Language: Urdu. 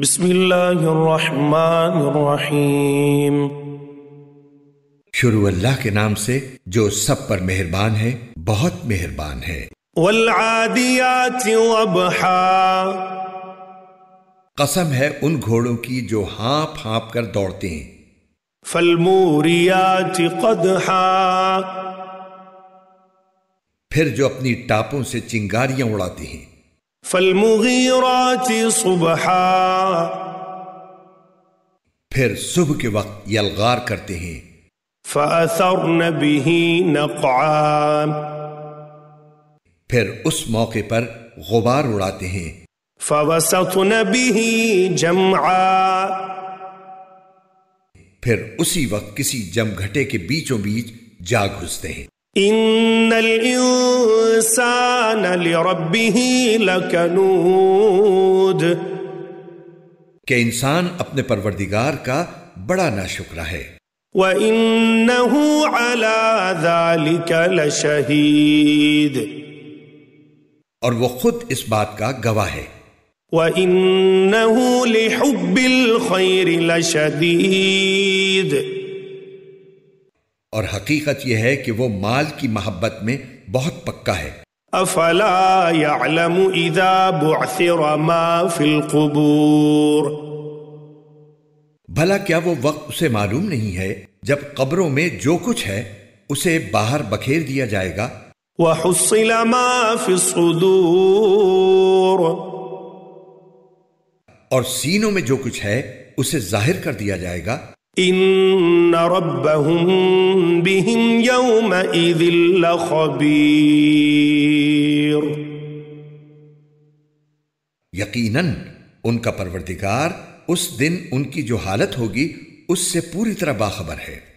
بسم اللہ الرحمن الرحیم شروع اللہ کے نام سے جو سب پر مہربان ہے بہت مہربان ہے والعادیات وبحا قسم ہے ان گھوڑوں کی جو ہانپ ہانپ کر دوڑتے ہیں فالموریات قدحا پھر جو اپنی ٹاپوں سے چنگاریاں اڑاتے ہیں صبحا پھر صبح کے وقت یلغار کرتے ہیں فأثرن به نقعا پھر اس موقع پر غبار اڑاتے ہیں فوسطن به جمعا پھر اسی وقت کسی جم گھٹے کے بیچوں بیچ جا گھستے ہیں ان الانسان لربه لکنود کہ انسان اپنے پروردگار کا بڑا ناشکرہ ہے وَإِنَّهُ عَلَى ذَلِكَ لَشَهِيدٌ اور وہ خود اس بات کا گواہ ہے وَإِنَّهُ لِحُبِّ الْخَيْرِ لَشَدِيدٌ اور حقیقت یہ ہے کہ وہ مال کی محبت میں بہت پکا ہے افلا یعلم اذا بعثر ما القبور بھلا کیا وہ وقت اسے معلوم نہیں ہے جب قبروں میں جو کچھ ہے اسے باہر بکھیر دیا جائے گا وحصل ما الصدور اور سینوں میں جو کچھ ہے اسے ظاہر کر دیا جائے گا إِنَّ رَبَّهُمْ بِهِمْ يَوْمَئِذٍ لَّخَبِيرٌ یقیناً ان کا پروردگار اس دن ان کی جو حالت ہوگی اس سے پوری طرح باخبر ہے